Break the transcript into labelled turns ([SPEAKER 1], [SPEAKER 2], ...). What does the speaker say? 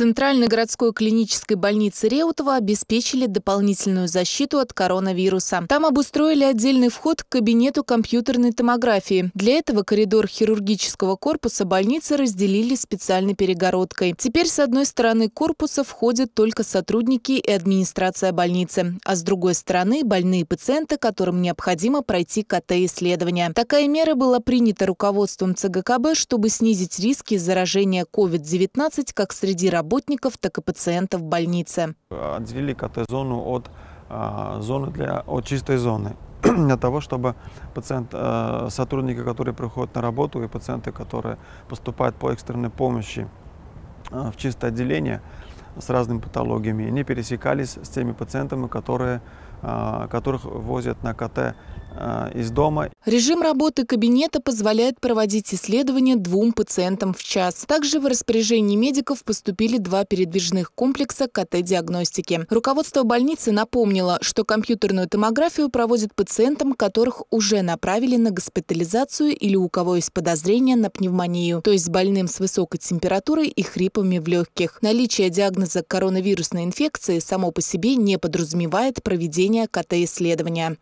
[SPEAKER 1] Центральной городской клинической больнице Реутова обеспечили дополнительную защиту от коронавируса. Там обустроили отдельный вход к кабинету компьютерной томографии. Для этого коридор хирургического корпуса больницы разделили специальной перегородкой. Теперь с одной стороны корпуса входят только сотрудники и администрация больницы, а с другой стороны больные пациенты, которым необходимо пройти КТ-исследование. Такая мера была принята руководством ЦГКБ, чтобы снизить риски заражения COVID-19 как среди работников, работников, так и пациентов в больницы.
[SPEAKER 2] Отделили КТ-зону от а, зоны для от чистой зоны для того, чтобы пациент, э, сотрудники, которые приходят на работу, и пациенты, которые поступают по экстренной помощи э, в чистое отделение с разными патологиями, не пересекались с теми пациентами, которые а, которых возят на КТ а, из дома.
[SPEAKER 1] Режим работы кабинета позволяет проводить исследования двум пациентам в час. Также в распоряжении медиков поступили два передвижных комплекса КТ-диагностики. Руководство больницы напомнило, что компьютерную томографию проводят пациентам, которых уже направили на госпитализацию или у кого есть подозрение на пневмонию, то есть больным с высокой температурой и хрипами в легких. Наличие диагноза коронавирусной инфекции само по себе не подразумевает проведение проведения КТ-исследования.